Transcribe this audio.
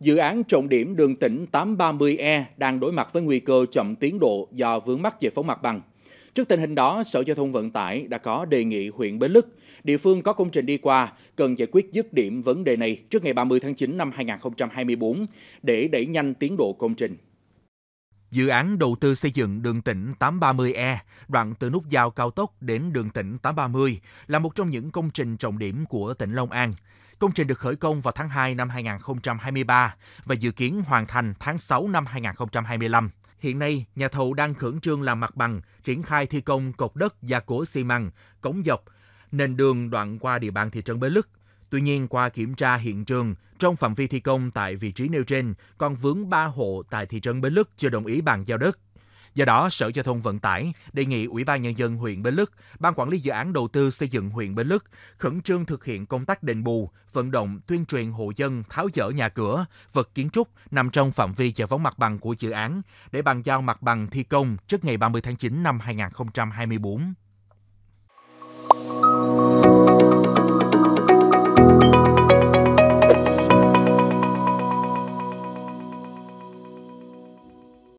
Dự án trọng điểm đường tỉnh 830E đang đối mặt với nguy cơ chậm tiến độ do vướng mắc về phóng mặt bằng. Trước tình hình đó, Sở Giao thông Vận tải đã có đề nghị huyện Bến Lức, địa phương có công trình đi qua, cần giải quyết dứt điểm vấn đề này trước ngày 30 tháng 9 năm 2024 để đẩy nhanh tiến độ công trình. Dự án đầu tư xây dựng đường tỉnh 830E, đoạn từ nút giao cao tốc đến đường tỉnh 830 là một trong những công trình trọng điểm của tỉnh Long An. Công trình được khởi công vào tháng 2 năm 2023 và dự kiến hoàn thành tháng 6 năm 2025. Hiện nay, nhà thầu đang khẩn trương làm mặt bằng, triển khai thi công cột đất gia cố xi măng, cống dọc, nền đường đoạn qua địa bàn thị trấn Bến Lức. Tuy nhiên, qua kiểm tra hiện trường, trong phạm vi thi công tại vị trí nêu trên, còn vướng 3 hộ tại thị trấn Bến Lức chưa đồng ý bàn giao đất. Do đó, Sở Giao thông Vận tải đề nghị Ủy ban Nhân dân huyện Bến Lức, Ban Quản lý Dự án Đầu tư xây dựng huyện Bến Lức khẩn trương thực hiện công tác đền bù, vận động, tuyên truyền hộ dân tháo dỡ nhà cửa, vật kiến trúc nằm trong phạm vi giải phóng mặt bằng của dự án để bàn giao mặt bằng thi công trước ngày 30 tháng 9 năm 2024.